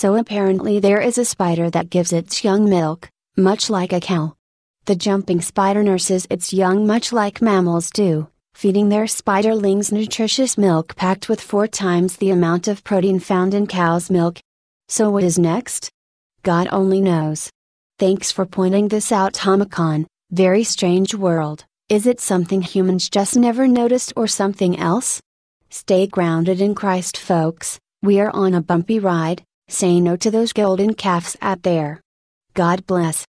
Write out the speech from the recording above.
So apparently there is a spider that gives its young milk, much like a cow. The jumping spider nurses its young much like mammals do, feeding their spiderlings nutritious milk packed with four times the amount of protein found in cow's milk. So what is next? God only knows. Thanks for pointing this out Homicon, very strange world, is it something humans just never noticed or something else? Stay grounded in Christ folks, we are on a bumpy ride, Say no to those golden calves out there. God bless.